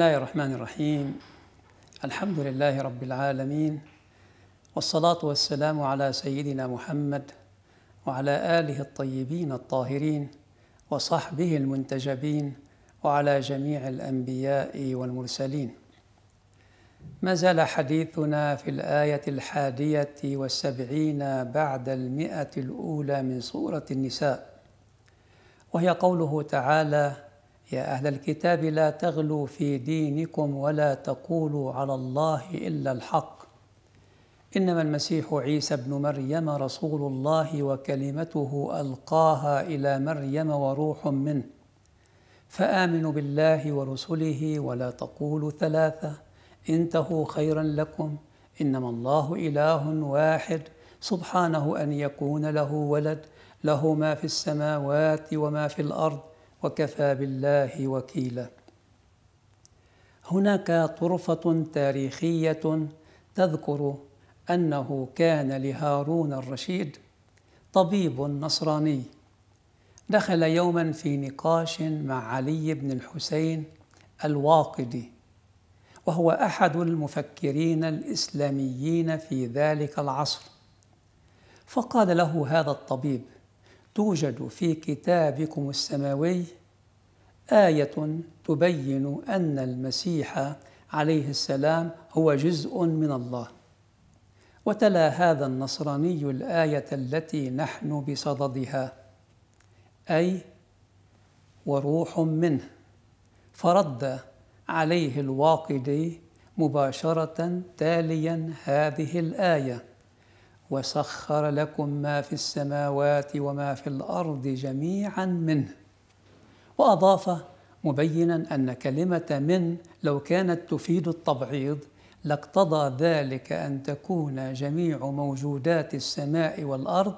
الله الرحمن الرحيم الحمد لله رب العالمين والصلاة والسلام على سيدنا محمد وعلى آله الطيبين الطاهرين وصحبه المنتجبين وعلى جميع الأنبياء والمرسلين ما زال حديثنا في الآية الحادية والسبعين بعد المئة الأولى من سورة النساء وهي قوله تعالى يا أهل الكتاب لا تغلوا في دينكم ولا تقولوا على الله إلا الحق إنما المسيح عيسى ابن مريم رسول الله وكلمته ألقاها إلى مريم وروح منه فآمنوا بالله ورسله ولا تقولوا ثلاثة انتهوا خيرا لكم إنما الله إله واحد سبحانه أن يكون له ولد له ما في السماوات وما في الأرض وكفى بالله وكيلا هناك طرفه تاريخيه تذكر انه كان لهارون الرشيد طبيب نصراني دخل يوما في نقاش مع علي بن الحسين الواقدي وهو احد المفكرين الاسلاميين في ذلك العصر فقال له هذا الطبيب توجد في كتابكم السماوي آية تبين أن المسيح عليه السلام هو جزء من الله وتلا هذا النصراني الآية التي نحن بصددها أي وروح منه فرد عليه الواقدي مباشرة تاليا هذه الآية وسخر لكم ما في السماوات وما في الارض جميعا منه واضاف مبينا ان كلمه من لو كانت تفيد التبعيض لاقتضى ذلك ان تكون جميع موجودات السماء والارض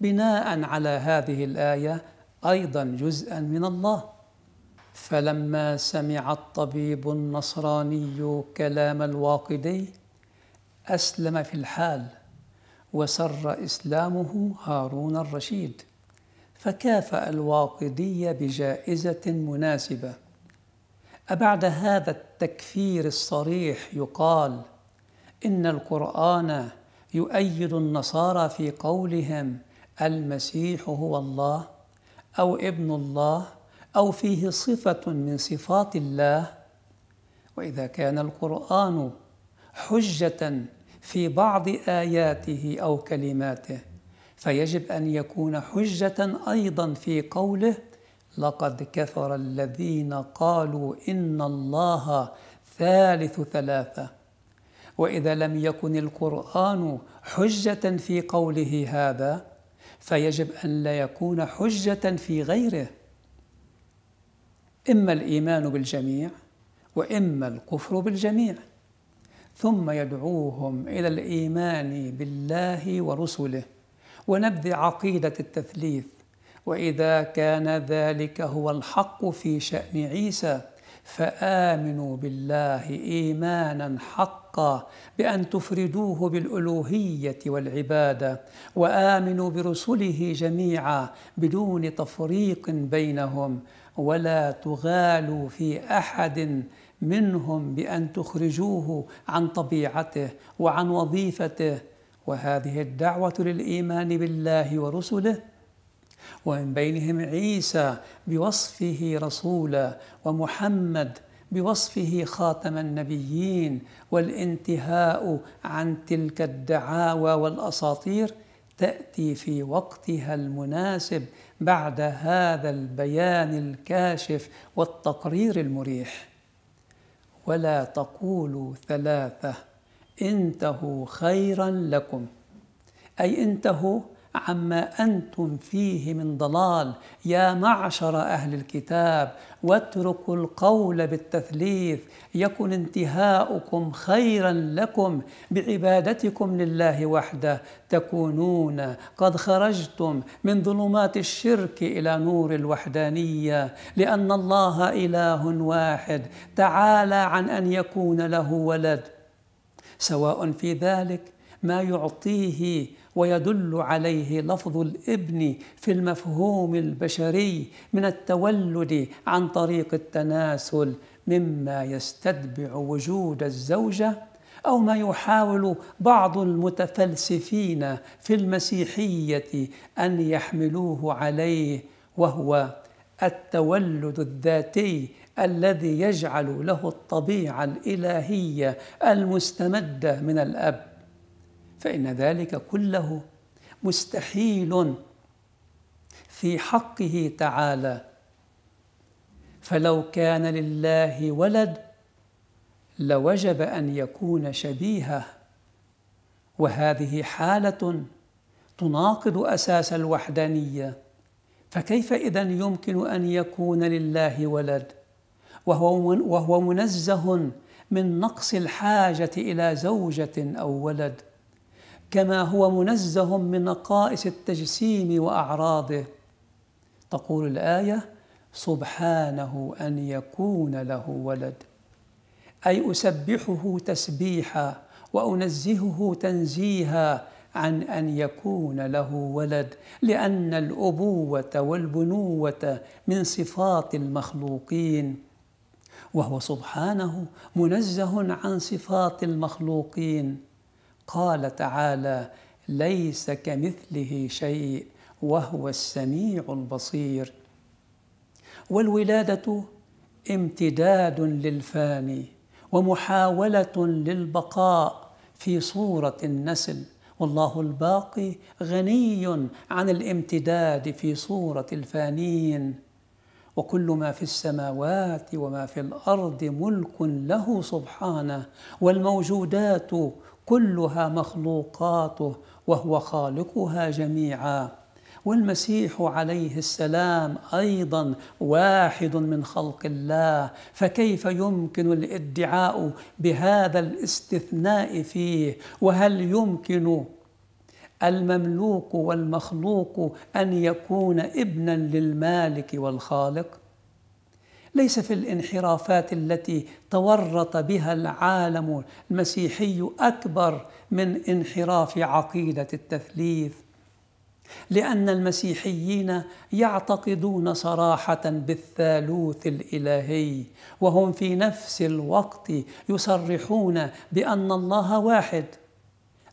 بناء على هذه الايه ايضا جزءا من الله فلما سمع الطبيب النصراني كلام الواقدي اسلم في الحال وسر إسلامه هارون الرشيد فكافأ الواقدي بجائزة مناسبة أبعد هذا التكفير الصريح يقال إن القرآن يؤيد النصارى في قولهم المسيح هو الله أو ابن الله أو فيه صفة من صفات الله وإذا كان القرآن حجة في بعض اياته او كلماته فيجب ان يكون حجه ايضا في قوله لقد كفر الذين قالوا ان الله ثالث ثلاثه واذا لم يكن القران حجه في قوله هذا فيجب ان لا يكون حجه في غيره اما الايمان بالجميع واما الكفر بالجميع ثم يدعوهم الى الايمان بالله ورسله ونبذ عقيده التثليث واذا كان ذلك هو الحق في شان عيسى فامنوا بالله ايمانا حقا بان تفردوه بالالوهيه والعباده وامنوا برسله جميعا بدون تفريق بينهم ولا تغالوا في احد منهم بان تخرجوه عن طبيعته وعن وظيفته وهذه الدعوه للايمان بالله ورسله ومن بينهم عيسى بوصفه رسولا ومحمد بوصفه خاتم النبيين والانتهاء عن تلك الدعاوى والاساطير تاتي في وقتها المناسب بعد هذا البيان الكاشف والتقرير المريح ولا تقولوا ثلاثة انتهوا خيرا لكم أي انتهوا عما انتم فيه من ضلال يا معشر اهل الكتاب واتركوا القول بالتثليث يكن انتهاؤكم خيرا لكم بعبادتكم لله وحده تكونون قد خرجتم من ظلمات الشرك الى نور الوحدانيه لان الله اله واحد تعالى عن ان يكون له ولد سواء في ذلك ما يعطيه ويدل عليه لفظ الابن في المفهوم البشري من التولد عن طريق التناسل مما يستتبع وجود الزوجه او ما يحاول بعض المتفلسفين في المسيحيه ان يحملوه عليه وهو التولد الذاتي الذي يجعل له الطبيعه الالهيه المستمده من الاب فإن ذلك كله مستحيل في حقه تعالى فلو كان لله ولد لوجب أن يكون شبيهه وهذه حالة تناقض أساس الوحدانية فكيف إذا يمكن أن يكون لله ولد وهو وهو منزه من نقص الحاجة إلى زوجة أو ولد كما هو منزه من نقائص التجسيم واعراضه تقول الايه سبحانه ان يكون له ولد اي اسبحه تسبيحا وانزهه تنزيها عن ان يكون له ولد لان الابوه والبنوه من صفات المخلوقين وهو سبحانه منزه عن صفات المخلوقين قال تعالى ليس كمثله شيء وهو السميع البصير والولاده امتداد للفاني ومحاوله للبقاء في صوره النسل والله الباقي غني عن الامتداد في صوره الفانين وكل ما في السماوات وما في الارض ملك له سبحانه والموجودات كلها مخلوقاته وهو خالقها جميعا والمسيح عليه السلام ايضا واحد من خلق الله فكيف يمكن الادعاء بهذا الاستثناء فيه وهل يمكن المملوك والمخلوق ان يكون ابنا للمالك والخالق ليس في الانحرافات التي تورط بها العالم المسيحي اكبر من انحراف عقيده التثليث لان المسيحيين يعتقدون صراحه بالثالوث الالهي وهم في نفس الوقت يصرحون بان الله واحد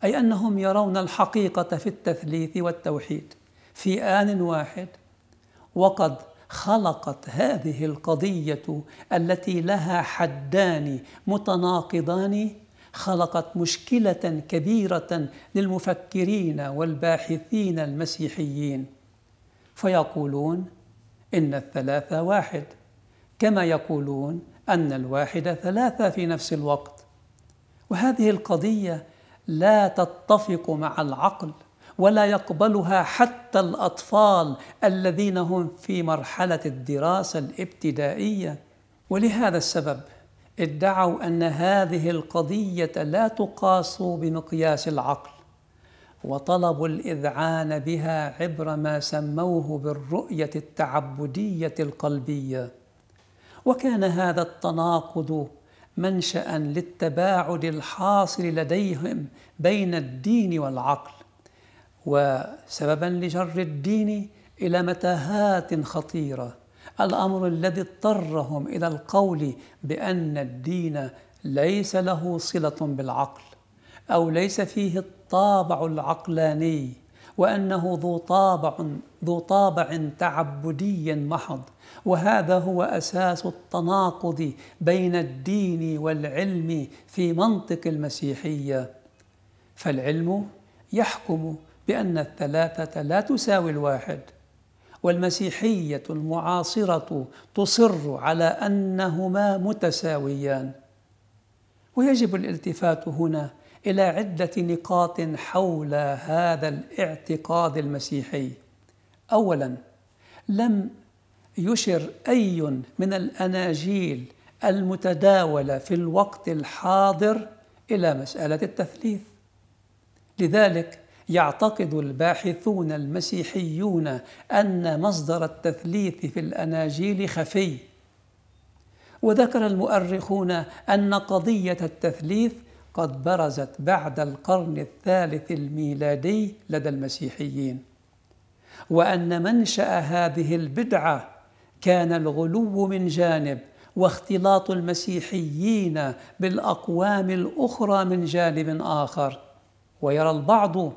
أي أنهم يرون الحقيقة في التثليث والتوحيد في آن واحد وقد خلقت هذه القضية التي لها حدان متناقضان خلقت مشكلة كبيرة للمفكرين والباحثين المسيحيين فيقولون إن الثلاثة واحد كما يقولون أن الواحد ثلاثة في نفس الوقت وهذه القضية لا تتفق مع العقل ولا يقبلها حتى الاطفال الذين هم في مرحله الدراسه الابتدائيه ولهذا السبب ادعوا ان هذه القضيه لا تقاس بمقياس العقل وطلبوا الاذعان بها عبر ما سموه بالرؤيه التعبديه القلبيه وكان هذا التناقض منشأ للتباعد الحاصل لديهم بين الدين والعقل وسببا لجر الدين إلى متاهات خطيرة الأمر الذي اضطرهم إلى القول بأن الدين ليس له صلة بالعقل أو ليس فيه الطابع العقلاني وأنه ذو طابع ذو طابع تعبدي محض وهذا هو اساس التناقض بين الدين والعلم في منطق المسيحيه فالعلم يحكم بان الثلاثه لا تساوي الواحد والمسيحيه المعاصره تصر على انهما متساويان ويجب الالتفات هنا الى عده نقاط حول هذا الاعتقاد المسيحي اولا لم يشر أي من الأناجيل المتداولة في الوقت الحاضر إلى مسألة التثليث لذلك يعتقد الباحثون المسيحيون أن مصدر التثليث في الأناجيل خفي وذكر المؤرخون أن قضية التثليث قد برزت بعد القرن الثالث الميلادي لدى المسيحيين وأن منشأ هذه البدعة كان الغلو من جانب واختلاط المسيحيين بالاقوام الاخرى من جانب اخر ويرى البعض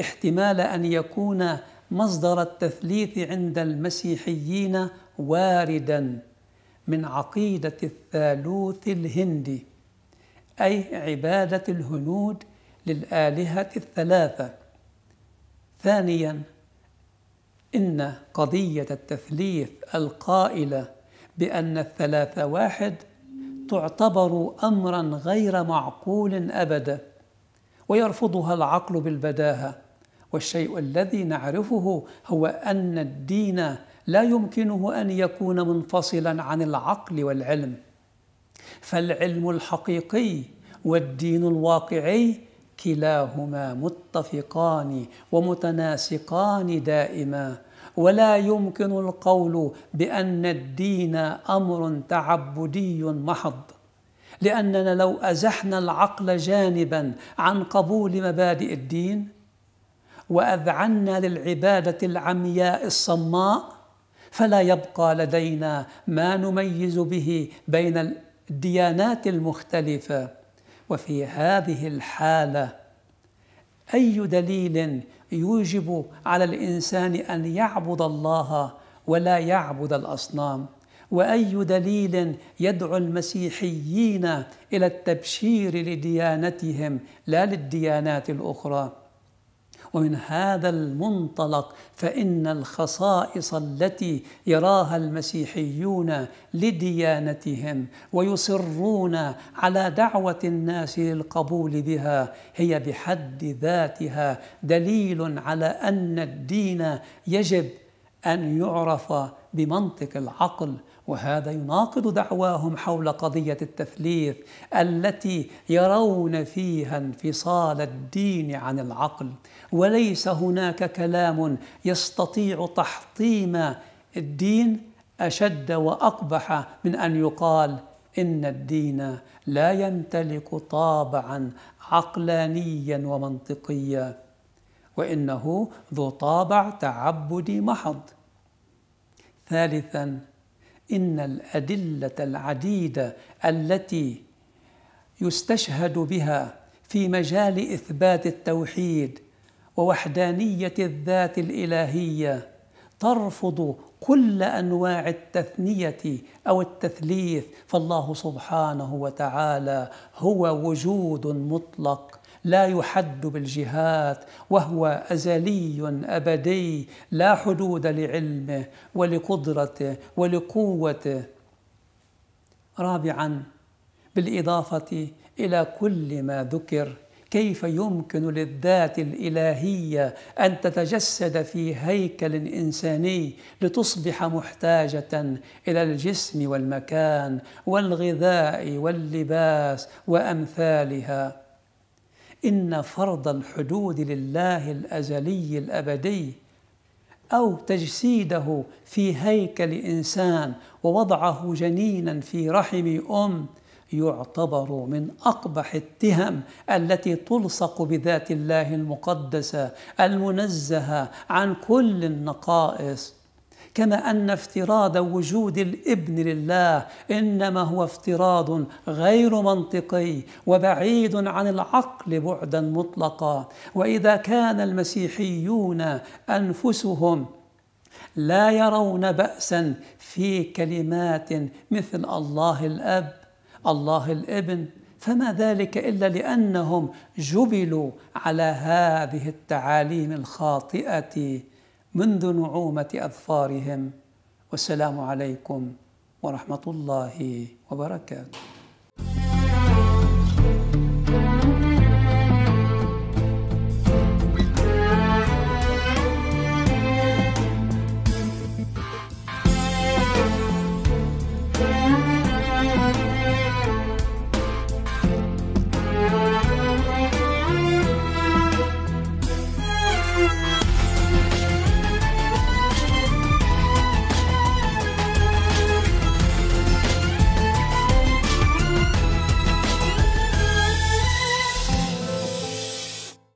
احتمال ان يكون مصدر التثليث عند المسيحيين واردا من عقيده الثالوث الهندي اي عباده الهنود للالهه الثلاثه ثانيا إن قضية التثليث القائلة بأن الثلاثة واحد تعتبر أمرا غير معقول أبدا ويرفضها العقل بالبداهة والشيء الذي نعرفه هو أن الدين لا يمكنه أن يكون منفصلا عن العقل والعلم فالعلم الحقيقي والدين الواقعي كلاهما متفقان ومتناسقان دائما ولا يمكن القول بان الدين امر تعبدي محض لاننا لو ازحنا العقل جانبا عن قبول مبادئ الدين واذعنا للعباده العمياء الصماء فلا يبقى لدينا ما نميز به بين الديانات المختلفه وفي هذه الحالة أي دليل يوجب على الإنسان أن يعبد الله ولا يعبد الأصنام وأي دليل يدعو المسيحيين إلى التبشير لديانتهم لا للديانات الأخرى ومن هذا المنطلق فإن الخصائص التي يراها المسيحيون لديانتهم ويصرون على دعوة الناس للقبول بها هي بحد ذاتها دليل على أن الدين يجب أن يعرف بمنطق العقل وهذا يناقض دعواهم حول قضيه التثليث التي يرون فيها انفصال الدين عن العقل وليس هناك كلام يستطيع تحطيم الدين اشد واقبح من ان يقال ان الدين لا يمتلك طابعا عقلانيا ومنطقيا وانه ذو طابع تعبدي محض ثالثا إن الأدلة العديدة التي يستشهد بها في مجال إثبات التوحيد ووحدانية الذات الإلهية ترفض كل انواع التثنيه او التثليث فالله سبحانه وتعالى هو وجود مطلق لا يحد بالجهات وهو ازلي ابدي لا حدود لعلمه ولقدرته ولقوته رابعا بالاضافه الى كل ما ذكر كيف يمكن للذات الالهيه ان تتجسد في هيكل انساني لتصبح محتاجه الى الجسم والمكان والغذاء واللباس وامثالها إن فرض الحدود لله الأزلي الأبدي أو تجسيده في هيكل إنسان ووضعه جنينا في رحم أم يعتبر من أقبح التهم التي تلصق بذات الله المقدسة المنزهة عن كل النقائص كما ان افتراض وجود الابن لله انما هو افتراض غير منطقي وبعيد عن العقل بعدا مطلقا واذا كان المسيحيون انفسهم لا يرون باسا في كلمات مثل الله الاب الله الابن فما ذلك الا لانهم جبلوا على هذه التعاليم الخاطئه منذ نعومة أظفارهم والسلام عليكم ورحمة الله وبركاته